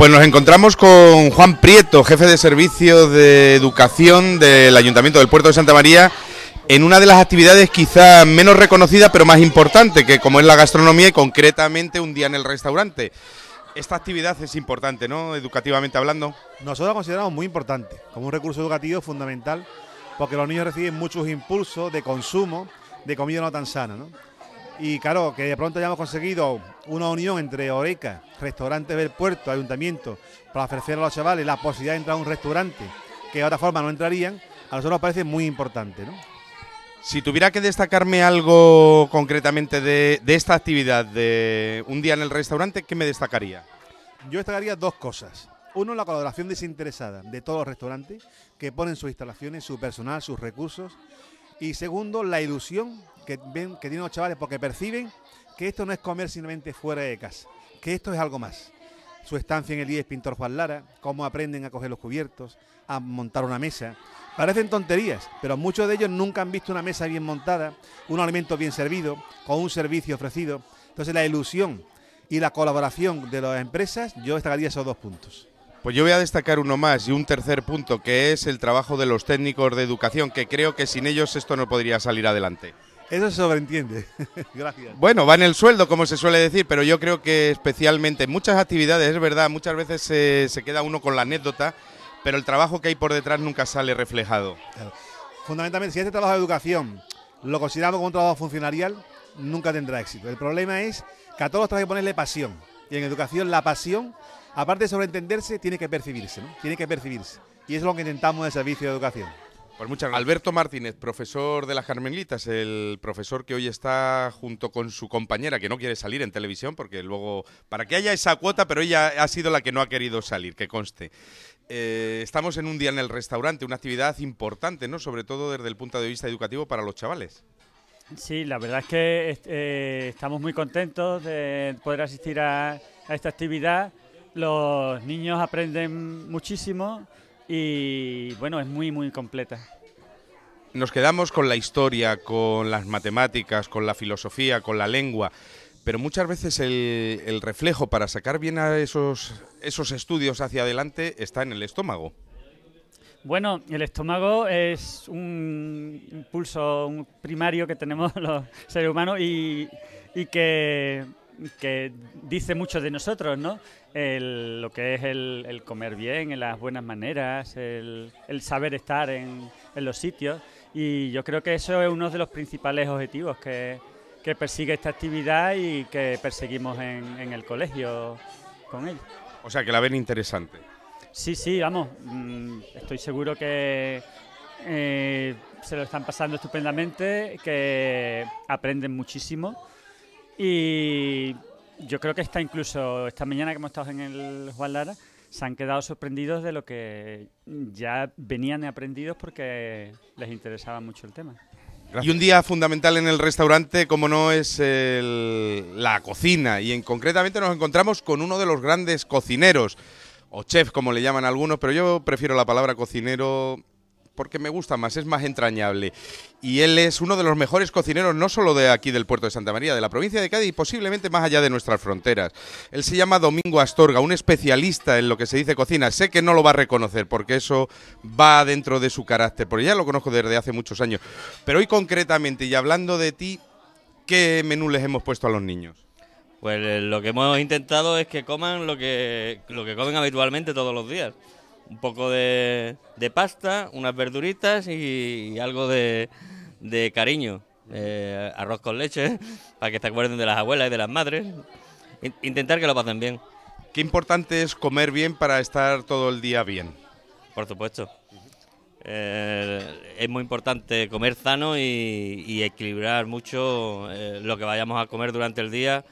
Pues nos encontramos con Juan Prieto, jefe de servicio de educación del Ayuntamiento del Puerto de Santa María, en una de las actividades quizá menos reconocidas pero más importante, que como es la gastronomía y concretamente un día en el restaurante. Esta actividad es importante, ¿no? Educativamente hablando. Nosotros la consideramos muy importante, como un recurso educativo fundamental, porque los niños reciben muchos impulsos de consumo de comida no tan sana, ¿no? Y claro, que de pronto hayamos conseguido una unión entre Oreca, ...Restaurante del puerto, ayuntamiento, para ofrecer a los chavales la posibilidad de entrar a un restaurante que de otra forma no entrarían, a nosotros nos parece muy importante. ¿no? Si tuviera que destacarme algo concretamente de, de esta actividad de un día en el restaurante, ¿qué me destacaría? Yo destacaría dos cosas. Uno, la colaboración desinteresada de todos los restaurantes que ponen sus instalaciones, su personal, sus recursos. Y segundo, la ilusión que ven, que tienen los chavales porque perciben que esto no es comer simplemente fuera de casa, que esto es algo más. Su estancia en el IES Pintor Juan Lara, cómo aprenden a coger los cubiertos, a montar una mesa. Parecen tonterías, pero muchos de ellos nunca han visto una mesa bien montada, un alimento bien servido, con un servicio ofrecido. Entonces la ilusión y la colaboración de las empresas, yo destacaría esos dos puntos. Pues yo voy a destacar uno más y un tercer punto, que es el trabajo de los técnicos de educación, que creo que sin ellos esto no podría salir adelante. Eso se sobreentiende. Gracias. Bueno, va en el sueldo, como se suele decir, pero yo creo que especialmente en muchas actividades, es verdad, muchas veces se, queda uno con la anécdota, pero el trabajo que hay por detrás nunca sale reflejado. Fundamentalmente, si este trabajo de educación lo consideramos como un trabajo funcionarial, nunca tendrá éxito. El problema es que a todos tenemos que ponerle pasión. Y en educación la pasión, aparte de sobreentenderse, tiene que percibirse, Tiene que percibirse. Y es lo que intentamos en el servicio de educación. Pues muchas Alberto Martínez, profesor de las Carmelitas, el profesor que hoy está junto con su compañera, que no quiere salir en televisión, porque luego, para que haya esa cuota, pero ella ha sido la que no ha querido salir, que conste. Eh, estamos en un día en el restaurante, una actividad importante, ¿no? Sobre todo desde el punto de vista educativo para los chavales. Sí, la verdad es que eh, estamos muy contentos de poder asistir a esta actividad. Los niños aprenden muchísimo y bueno, es muy, muy completa. Nos quedamos con la historia, con las matemáticas, con la filosofía, con la lengua, pero muchas veces el, reflejo para sacar bien a esos, esos estudios hacia adelante está en el estómago. Bueno, el estómago es un impulso primario que tenemos los seres humanos y, y que que dice mucho de nosotros, ¿no? lo que es el, comer bien, las buenas maneras, el, saber estar en, los sitios. Y yo creo que eso es uno de los principales objetivos que, persigue esta actividad y que perseguimos en, el colegio con él. O sea, que la ven interesante. Sí, sí, vamos. Mm, estoy seguro que eh, se lo están pasando estupendamente, que aprenden muchísimo y yo creo que está incluso esta mañana que hemos estado en el Juan Lara, se han quedado sorprendidos de lo que ya venían aprendidos porque les interesaba mucho el tema. Y un día fundamental en el restaurante, como no, es la cocina. Y en, concretamente nos encontramos con uno de los grandes cocineros, o chef, como le llaman algunos, pero yo prefiero la palabra cocinero porque me gusta más, es más entrañable. Y él es uno de los mejores cocineros, no solo de aquí del puerto de Santa María, de la provincia de Cádiz y posiblemente más allá de nuestras fronteras. Él se llama Domingo Astorga, un especialista en lo que se dice cocina. Sé que no lo va a reconocer porque eso va dentro de su carácter, porque ya lo conozco desde hace muchos años. Pero hoy concretamente y hablando de ti, ¿qué menú les hemos puesto a los niños? Pues eh, lo que hemos intentado es que coman lo que, lo que comen habitualmente todos los días un poco de, pasta, unas verduritas y, algo de, de cariño. Eh, arroz con leche, para que se acuerden de las abuelas y de las madres. intentar que lo pasen bien. Qué importante es comer bien para estar todo el día bien. Por supuesto. Eh, es muy importante comer sano y, equilibrar mucho eh, lo que vayamos a comer durante el día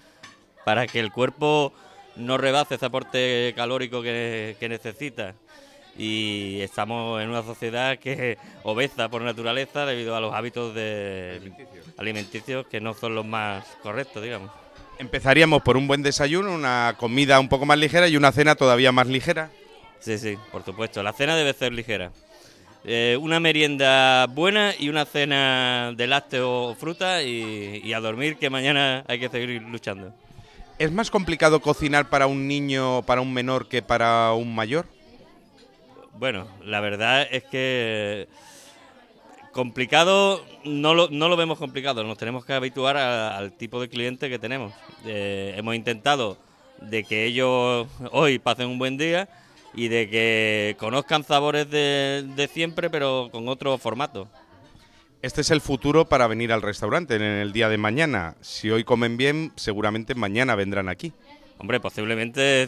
para que el cuerpo no rebace ese aporte calórico que necesita y estamos en una sociedad que obesa por naturaleza debido a los hábitos de alimenticios. que no son los más correctos, digamos. Empezaríamos por un buen desayuno, una comida un poco más ligera y una cena todavía más ligera. Sí, sí, por supuesto. La cena debe ser ligera. Eh, una merienda buena y una cena de lácteos o fruta y, y, a dormir que mañana hay que seguir luchando. ¿Es más complicado cocinar para un niño, para un menor que para un mayor? Bueno, la verdad es que complicado no lo, vemos complicado, nos tenemos que habituar al tipo de cliente que tenemos. Eh, hemos intentado de que ellos hoy pasen un buen día y de que conozcan sabores de, de siempre pero con otro formato. Este es el futuro para venir al restaurante en el día de mañana. Si hoy comen bien, seguramente mañana vendrán aquí. Hombre, posiblemente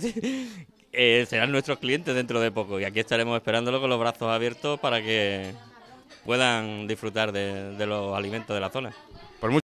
eh, serán nuestros clientes dentro de poco y aquí estaremos esperándolo con los brazos abiertos para que puedan disfrutar de los alimentos de la zona.